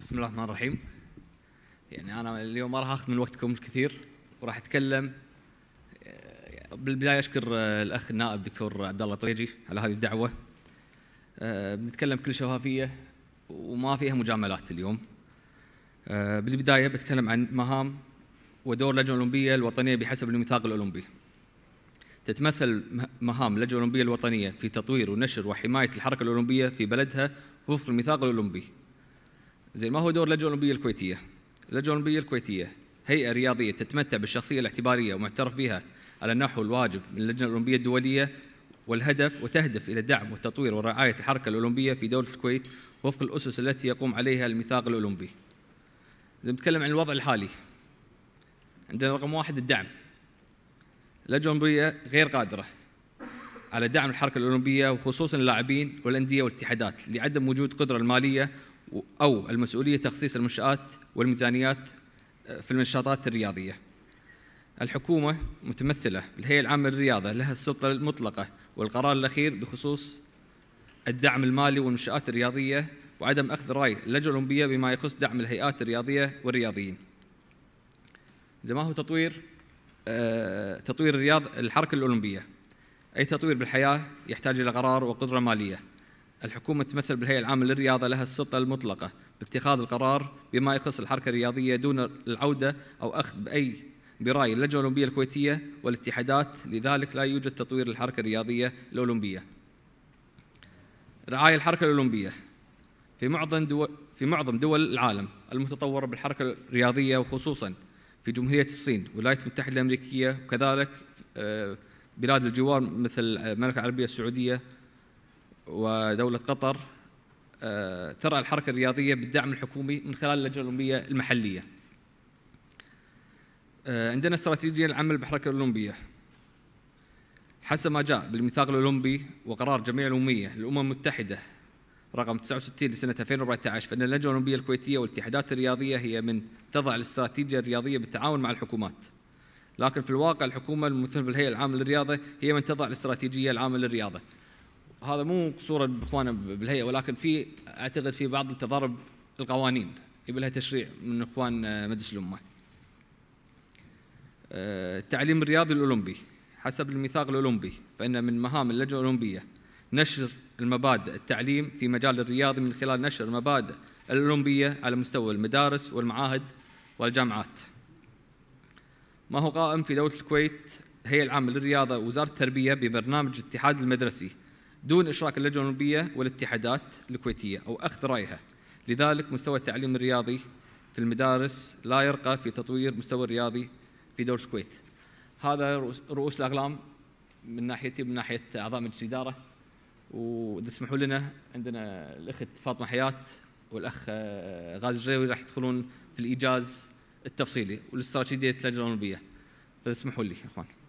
بسم الله الرحمن الرحيم يعني أنا اليوم ما راح أخذ من وقتكم الكثير وراح أتكلم آه، بالبداية أشكر آه، الأخ النائب دكتور عبد الله طريجي على هذه الدعوة آه، بنتكلم بكل شفافية وما فيها مجاملات اليوم بالبداية بتكلم عن مهام ودور اللجنة الأولمبية الوطنية بحسب الميثاق الأولمبي تتمثل مهام اللجنة الأولمبية الوطنية في تطوير ونشر وحماية الحركة الأولمبية في بلدها وفق الميثاق الأولمبي زين ما هو دور اللجنه الاولمبيه الكويتيه؟ اللجنه الاولمبيه الكويتيه هيئه رياضيه تتمتع بالشخصيه الاعتباريه ومعترف بها على النحو الواجب من اللجنه الاولمبيه الدوليه والهدف وتهدف الى دعم وتطوير ورعايه الحركه الاولمبيه في دوله الكويت وفق الاسس التي يقوم عليها الميثاق الاولمبي. اذا بنتكلم عن الوضع الحالي عندنا رقم واحد الدعم. اللجنه الاولمبيه غير قادره على دعم الحركه الاولمبيه وخصوصا اللاعبين والانديه والاتحادات لعدم وجود قدره الماليه أو المسؤولية تخصيص المنشآت والميزانيات آه، في المنشطات الرياضية الحكومة متمثلة بالهيئة العامة للرياضة لها السلطة المطلقة والقرار الأخير بخصوص الدعم المالي والمنشآت الرياضية وعدم أخذ رأي اللجنة الأولمبية بما يخص دعم الهيئات الرياضية والرياضيين اذا ما هو تطوير آه، تطوير الرياض الحركة الأولمبية أي تطوير بالحياة يحتاج إلى قرار وقدرة مالية الحكومة تمثل بالهيئة العامة للرياضة لها السلطة المطلقة باتخاذ القرار بما يخص الحركة الرياضية دون العودة أو أخذ بأي برأي اللجنة الأولمبية الكويتية والاتحادات لذلك لا يوجد تطوير للحركة الرياضية الأولمبية رعاية الحركة الأولمبية في معظم دول في معظم دول العالم المتطورة بالحركة الرياضية وخصوصا في جمهورية الصين والولايات المتحدة الأمريكية وكذلك آه، بلاد الجوار مثل آه، المملكة العربية السعودية ودولة قطر آه، ترعى الحركة الرياضية بالدعم الحكومي من خلال اللجنة الأولمبية المحلية آه، عندنا استراتيجية للعمل بالحركة الأولمبية حسب ما جاء بالميثاق الأولمبي وقرار جمعية الأممية للأمم المتحدة رقم 69 لسنة 2014 فإن اللجنة الأولمبية الكويتية والاتحادات الرياضية هي من تضع الاستراتيجية الرياضية بالتعاون مع الحكومات لكن في الواقع الحكومة الممثلة بالهيئة العامة للرياضة هي من تضع الاستراتيجية العامة للرياضة هذا مو قصورا باخواننا بالهيئه ولكن في اعتقد في بعض التضارب القوانين يبي لها تشريع من اخوان آه، مجلس الامه. التعليم آه، الرياضي الاولمبي حسب الميثاق الاولمبي فان من مهام اللجنه الاولمبيه نشر المبادئ التعليم في مجال الرياضي من خلال نشر المبادئ الاولمبيه على مستوى المدارس والمعاهد والجامعات. ما هو قائم في دوله الكويت الهيئه العامه للرياضه وزاره التربيه ببرنامج الاتحاد المدرسي دون إشراك اللجنة الأولمبية والاتحادات الكويتية أو أخذ رأيها لذلك مستوى التعليم الرياضي في المدارس لا يرقى في تطوير مستوى الرياضي في دولة الكويت هذا رؤوس الأقلام من ناحيتي من ناحية أعضاء مجلس الإدارة وإذا تسمحوا لنا عندنا الأخت فاطمة حياة والأخ آه، غازي الجريوي راح يدخلون في الإيجاز التفصيلي والاستراتيجية اللجنة الأولمبية فإذا تسمحوا لي إخوان